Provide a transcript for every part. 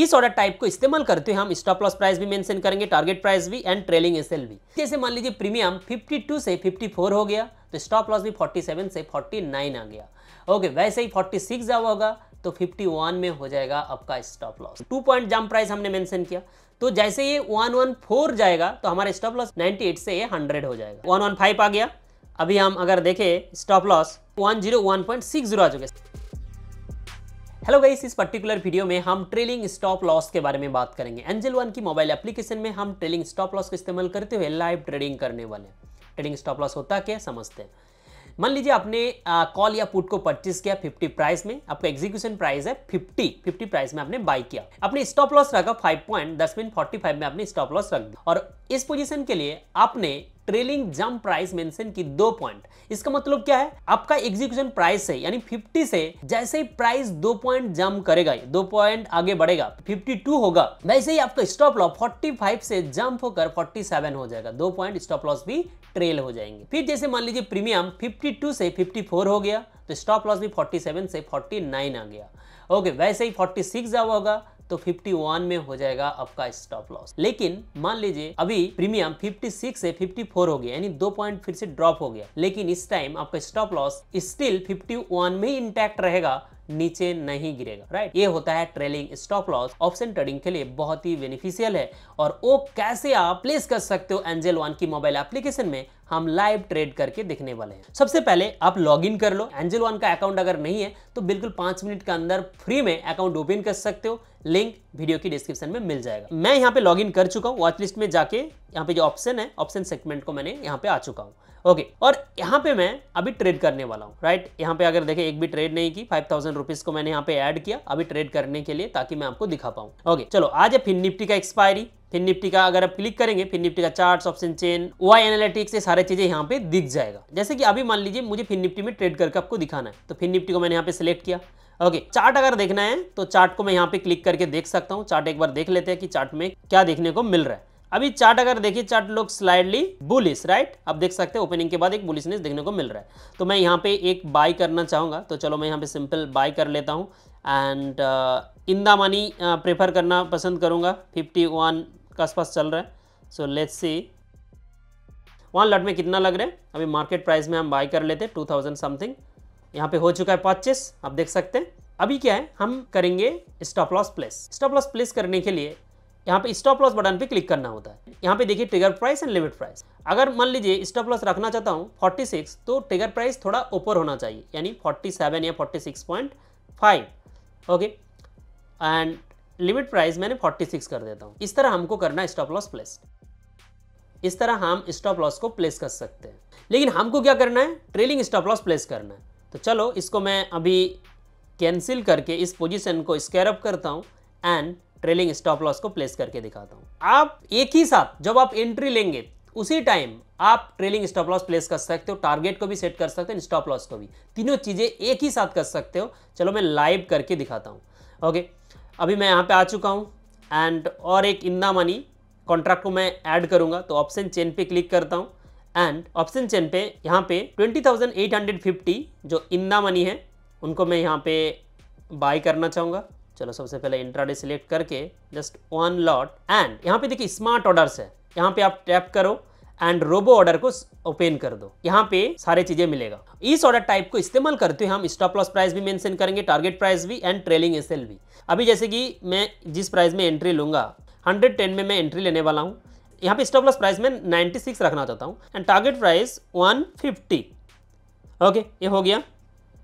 इस order type को इस्तेमाल करते हुए हम स्टॉप लॉस प्राइस भी मेंशन करेंगे टारगेट प्राइस भी एंड ट्रेलिंग एसएल भी जैसे मान लीजिए प्रीमियम 52 से 54 हो गया तो स्टॉप लॉस भी 47 से 49 आ गया ओके वैसे ही 46 जब होगा तो 51 में हो जाएगा आपका stop loss two point jump price हमने मेंशन किया तो जैसे ये 114 जाएगा तो हमारा स्टॉप लॉस 98 से ये 100 हो जाएगा 115 आ गया अभी हम अगर देखें स्टॉप लॉस 101.60 आ चुके हेलो गाइस इस पर्टिकुलर वीडियो में हम ट्रेलिंग स्टॉप लॉस के बारे में बात करेंगे एंजल वन की मोबाइल एप्लीकेशन में हम ट्रेलिंग स्टॉप लॉस का इस्तेमाल करते हुए लाइव ट्रेडिंग करने वाले हैं ट्रेडिंग स्टॉप लॉस होता क्या समझते हैं मान लीजिए आपने कॉल या पुट को परचेस किया 50 प्राइस में आपका एग्जीक्यूशन प्राइस है 50 50 प्राइस में आपने बाई किया आपने स्टॉप लॉस रखा फाइव पॉइंट दस मिनट 45 में आपने स्टॉप लॉस रख दिया और इस पोजीशन के लिए आपने ट्रेलिंग जंप प्राइस मेंशन की दो पॉइंट इसका मतलब क्या है आपका एग्जीक्यूशन प्राइस है यानी 50 से जैसे ही प्राइस दो पॉइंट जंप करेगा दो पॉइंट आगे बढ़ेगा 52 होगा वैसे ही आपका स्टॉप लॉस 45 से जंप होकर 47 हो जाएगा दो पॉइंट स्टॉप लॉस भी ट्रेल हो जाएंगे फिर जैसे मान लीजिए प्रीमियम 52 से 54 हो गया तो स्टॉप लॉस भी 47 से 49 आ गया ओके वैसे ही 46 जब होगा तो 51 में हो जाएगा आपका स्टॉप लॉस लेकिन मान लीजिए अभी प्रीमियम 56 से 54 हो गया यानी दो पॉइंट फिर से ड्रॉप हो गया लेकिन इस टाइम आपका स्टॉप लॉस स्टिल 51 में इंटैक्ट रहेगा नीचे नहीं गिरेगा राइट ये होता है trailing stop loss option trading के लिए बहुत ही बेनिफिशियल है और वो कैसे आप प्लेस कर सकते हो एंजल वन की मोबाइल एप्लीकेशन में हम लाइव ट्रेड करके देखने वाले हैं सबसे पहले आप लॉगिन कर लो एंजल वन का अकाउंट अगर नहीं है तो बिल्कुल पांच मिनट के अंदर फ्री में अकाउंट ओपन कर सकते हो लिंक वीडियो की डिस्क्रिप्शन में मिल जाएगा मैं यहाँ पे लॉगिन कर चुका हूँ वॉचलिस्ट में जाके यहाँ पे जो ऑप्शन है ऑप्शन सेगमेंट को मैंने यहाँ पे आ चुका हूँ ओके और यहाँ पे मैं अभी ट्रेड करने वाला हूँ राइट यहाँ पे अगर देखें एक भी ट्रेड नहीं की फाइव थाउजेंड रुपीज को मैंने यहाँ पे ऐड किया अभी ट्रेड करने के लिए ताकि मैं आपको दिखा पाऊँ ओके चलो आज है फिन निफ्टी का एक्सपायरी फिन निफ्टी का अगर आप क्लिक करेंगे फिन निफ्टी का chart option chain Y analytics ये सारी चीजें यहाँ पे दिख जाएगा जैसे कि अभी मान लीजिए मुझे फिन निफ्टी में ट्रेड करके आपको दिखाना है तो फिन निफ्टी को मैंने यहाँ पे सिलेक्ट किया ओके okay, चार्ट अगर देखना है तो चार्ट को मैं यहाँ पे क्लिक करके देख सकता हूँ चार्ट एक बार देख लेते हैं कि चार्ट में क्या देखने को मिल रहा है अभी चार्ट अगर देखिए चार्ट लोग स्लाइडली बुलिस राइट आप देख सकते हैं ओपनिंग के बाद एक बुलिसनेस देखने को मिल रहा है तो मैं यहाँ पे एक बाय करना चाहूँगा तो चलो मैं यहाँ पे सिंपल बाय कर लेता हूँ and in the money prefer करना पसंद करूँगा फिफ्टी वन के आसपास चल रहा है सो लेट्स सी वन लट में कितना लग रहा है अभी मार्केट प्राइस में हम बाय कर लेते हैं टू थाउजेंड समथिंग यहाँ पे हो चुका है पच्चीस आप देख सकते हैं अभी क्या है हम करेंगे stop loss place stop loss place करने के लिए यहाँ पे स्टॉप लॉस बटन पे क्लिक करना होता है यहाँ पे देखिए trigger price and limit price अगर मान लीजिए स्टॉप लॉस रखना चाहता हूँ 46 तो ट्रिगर प्राइस थोड़ा ऊपर होना चाहिए यानी 47 या 46.5 ओके एंड लिमिट प्राइस मैंने 46 कर देता हूँ इस तरह हमको करना स्टॉप लॉस प्लेस इस तरह हम स्टॉप लॉस को प्लेस कर सकते हैं लेकिन हमको क्या करना है ट्रेलिंग स्टॉप लॉस प्लेस करना है तो चलो इसको मैं अभी कैंसिल करके इस पोजिशन को स्केरअप करता हूँ एंड ट्रेलिंग स्टॉप लॉस को प्लेस करके दिखाता हूँ आप एक ही साथ जब आप एंट्री लेंगे उसी टाइम आप ट्रेलिंग स्टॉप लॉस प्लेस कर सकते हो टारगेट को भी सेट कर सकते हो स्टॉप लॉस को भी तीनों चीज़ें एक ही साथ कर सकते हो चलो मैं लाइव करके दिखाता हूँ ओके अभी मैं यहाँ पे आ चुका हूँ एंड और एक इंदा मनी कॉन्ट्रैक्ट को मैं ऐड करूँगा तो ऑप्शन चेन पे क्लिक करता हूँ एंड ऑप्शन चेन पे यहाँ पे 20,850 जो इंदा मनी है उनको मैं यहाँ पे बाय करना चाहूँगा चलो सबसे पहले इंट्राडे सिलेक्ट करके जस्ट वन लॉट एंड यहाँ पे देखिए स्मार्ट ऑर्डर्स है यहाँ पे आप टैप करो एंड रोबो ऑर्डर को ओपन कर दो यहाँ पे सारे चीजें मिलेगा इस ऑर्डर टाइप को इस्तेमाल करते हुए हम स्टॉप लॉस प्राइस भी मेंशन करेंगे टारगेट प्राइस भी एंड ट्रेलिंग एस भी अभी जैसे कि मैं जिस प्राइस में एंट्री लूंगा 110 में मैं एंट्री लेने वाला हूँ यहाँ पे स्टॉप लॉस प्राइस में 96 रखना चाहता हूँ एंड टारगेट प्राइस 150 ओके ये हो गया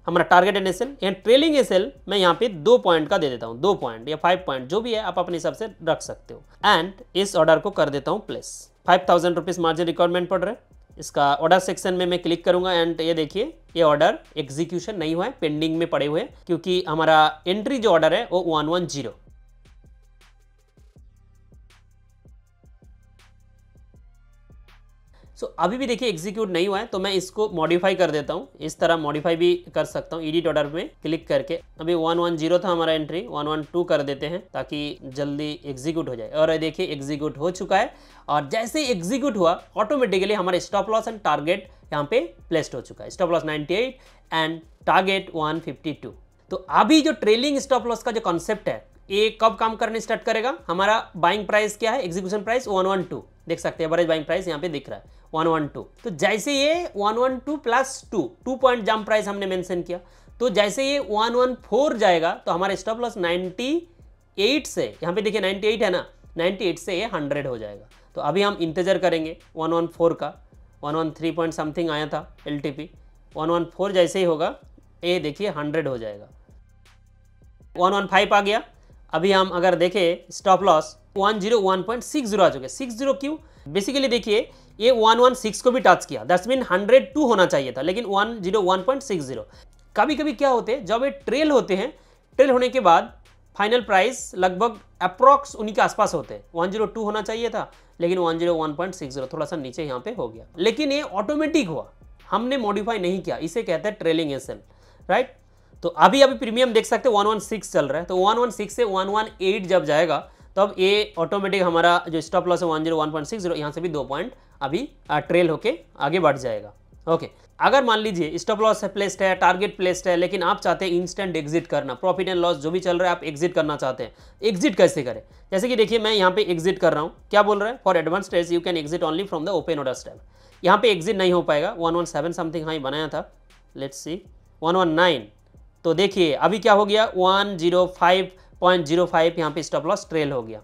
हमारा N S L trailing S मैं यहाँ पे दो पॉइंट का दे देता हूँ दो पॉइंट या फाइव पॉइंट जो भी है आप अपने हिसाब से रख सकते हो एंड इस ऑर्डर को कर देता हूँ place five thousand rupees margin requirement पड़ रहा है इसका ऑर्डर सेक्शन में मैं क्लिक करूंगा एंड ये देखिए ये ऑर्डर एग्जीक्यूशन नहीं हुआ है पेंडिंग में पड़े हुए क्योंकि हमारा एंट्री जो ऑर्डर है वो one one zero so so, अभी भी देखिए एग्जीक्यूट नहीं हुआ है तो मैं इसको मॉडिफाई कर देता हूँ इस तरह मॉडिफाई भी कर सकता हूँ ईडी ऑर्डर में क्लिक करके अभी वन वन जीरो था हमारा एंट्री वन वन टू कर देते हैं ताकि जल्दी एग्जीक्यूट हो जाए और देखिए एग्जीक्यूट हो चुका है और जैसे ही एग्जीक्यूट हुआ ऑटोमेटिकली हमारा स्टॉप लॉस एंड टारगेट यहाँ पे प्लेस्ड हो चुका है stop loss 98 and target one तो अभी जो ट्रेलिंग स्टॉप लॉस का जो कॉन्सेप्ट है ये कब काम करने स्टार्ट करेगा हमारा बाइंग प्राइस क्या है execution price one one two देख सकते हैं एवरेज बाइंग प्राइस यहाँ पे दिख रहा है वन वन टू तो जैसे ये one one two plus two two point jump price हमने मेंशन किया तो जैसे ये वन वन फोर जाएगा तो हमारा स्टॉप लॉस नाइन्टी एट से यहाँ पे देखिए नाइन्टी एट है ना नाइन्टी एट से ये हंड्रेड हो जाएगा तो अभी हम इंतजार करेंगे वन वन फोर का one one three point something आया था L T P one one four जैसे ही होगा ये देखिए हंड्रेड हो जाएगा वन वन फाइव आ गया अभी हम अगर देखें stop loss one zero one point six zero आ चुके सिक्स जीरो क्यों बेसिकली देखिए ये वन वन सिक्स को भी टच किया दैट्स मीन हंड्रेड टू होना चाहिए था लेकिन one zero one point six zero कभी कभी क्या होते हैं जब ये ट्रेल होते हैं ट्रेल होने के बाद फाइनल प्राइस लगभग अप्रॉक्स उन्हीं के आसपास होते हैं 102 होना चाहिए था लेकिन 101.60 थोड़ा सा नीचे यहाँ पे हो गया लेकिन ये ऑटोमेटिक हुआ हमने मॉडिफाई नहीं किया इसे कहते हैं ट्रेलिंग एसल राइट तो अभी अभी प्रीमियम देख सकते हैं वन वन सिक्स चल रहा है तो वन वन सिक्स से वन वन एट जब जाएगा तब ये ऑटोमेटिक हमारा जो स्टॉप लॉस है one zero one point six zero यहाँ से भी दो पॉइंट अभी ट्रेल होके आगे बढ़ जाएगा ओके अगर मान लीजिए स्टॉप लॉस है प्लेस्ड है टारगेट प्लेस्ड है लेकिन आप चाहते हैं इंस्टेंट एग्जिट करना प्रॉफिट एंड लॉस जो भी चल रहा है आप एग्जिट करना चाहते हैं एग्जिट कैसे करें जैसे कि देखिए मैं यहाँ पे एग्जिट कर रहा हूँ क्या बोल रहा है for advance stage you can exit only from the open order step यहाँ पे एग्जिट नहीं हो पाएगा वन वन सेवन समथिंग हाँ बनाया था let's see one one nine तो देखिए अभी क्या हो गया one zero five point zero five यहाँ पे स्टॉप लॉस ट्रेल हो गया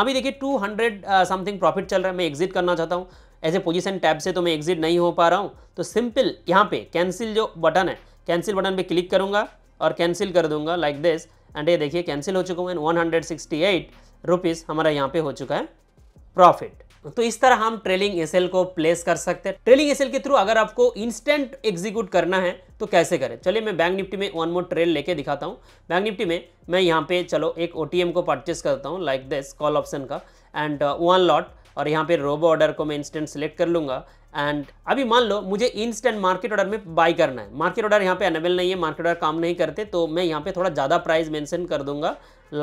अभी देखिए 200 समथिंग प्रॉफिट चल रहा है मैं एग्जिट करना चाहता हूँ ऐसे ए पोजीशन टैब से तो मैं एग्जिट नहीं हो पा रहा हूँ तो सिंपल यहाँ पे कैंसिल जो बटन है कैंसिल बटन पे क्लिक करूँगा और कैंसिल कर दूंगा लाइक दिस एंड ये देखिए कैंसिल हो चुका हूँ एंड वन हंड्रेड हमारा यहाँ पे हो चुका है प्रॉफिट तो इस तरह हम ट्रेलिंग एसएल को प्लेस कर सकते हैं ट्रेलिंग एसएल के थ्रू अगर आपको इंस्टेंट एग्जीक्यूट करना है तो कैसे करें चलिए मैं बैंक निफ्टी में वन मोर ट्रेल लेके दिखाता हूँ बैंक निफ्टी में मैं यहाँ पे चलो एक ओ को परचेस करता हूँ लाइक दिस कॉल ऑप्शन का एंड वन लॉट और यहाँ पे रोबो ऑर्डर को मैं इंस्टेंट सेलेक्ट कर लूँगा एंड अभी मान लो मुझे इंस्टेंट मार्केट ऑर्डर में बाई करना है मार्केट ऑर्डर यहाँ पे अनेबल नहीं है मार्केट ऑर्डर काम नहीं करते तो मैं यहाँ पे थोड़ा ज़्यादा प्राइस मेंशन कर दूंगा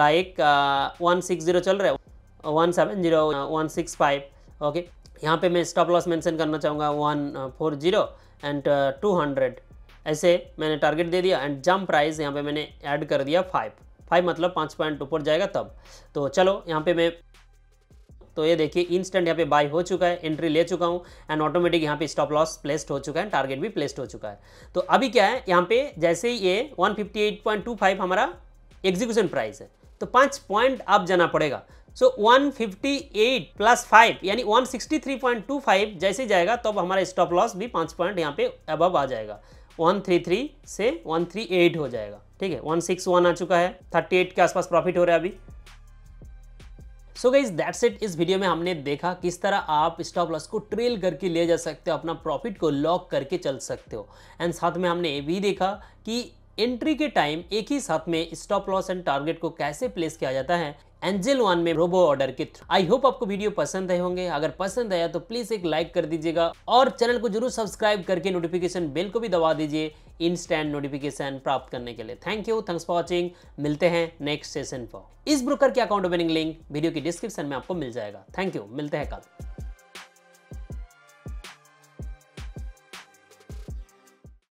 लाइक वन सिक्स जीरो चल रहा है one seven zero one six five okay यहाँ पे मैं स्टॉप लॉस मेंशन करना चाहूँगा one four zero and two hundred ऐसे मैंने टारगेट दे दिया एंड जंप प्राइस यहाँ पे मैंने ऐड कर दिया फाइव फाइव मतलब पाँच पॉइंट ऊपर जाएगा तब तो चलो यहाँ पे मैं तो ये देखिए इंस्टेंट यहाँ पे बाय हो चुका है एंट्री ले चुका हूँ एंड ऑटोमेटिक यहाँ पे स्टॉप लॉस प्लेस्ड हो चुका है टारगेट भी प्लेस्ड हो चुका है तो अभी क्या है यहाँ पे जैसे ही ये वन हमारा एग्जीक्यूशन प्राइस है तो पाँच पॉइंट आप जाना पड़ेगा सो so, 158 प्लस फाइव यानी 163.25 जैसे जाएगा तब तो हमारा स्टॉप लॉस भी पाँच पॉइंट यहाँ पे अबव आ जाएगा वन थ्री थ्री से वन थ्री एट हो जाएगा ठीक है वन सिक्स वन आ चुका है थर्टी एट के आसपास प्रॉफिट हो रहा है अभी सो गई दैट्स इट इस वीडियो में हमने देखा किस तरह आप स्टॉप लॉस को ट्रेल करके ले जा सकते हो अपना प्रॉफिट को लॉक करके चल सकते हो एंड साथ में हमने ये भी देखा कि एंट्री के टाइम एक ही साथ में स्टॉप लॉस एंड टारगेट को कैसे प्लेस किया जाता है एंजल वन में रोबो ऑर्डर के थ्रू आई होप आपको वीडियो पसंद आए होंगे अगर पसंद आया तो प्लीज एक लाइक कर दीजिएगा और चैनल को जरूर सब्सक्राइब करके नोटिफिकेशन बेल को भी दबा दीजिए इंस्टेंट नोटिफिकेशन प्राप्त करने के लिए thank you thanks for watching मिलते हैं नेक्स्ट सेशन पर इस ब्रोकर के अकाउंट ओपनिंग लिंक वीडियो की डिस्क्रिप्शन में आपको मिल जाएगा थैंक यू मिलते हैं कल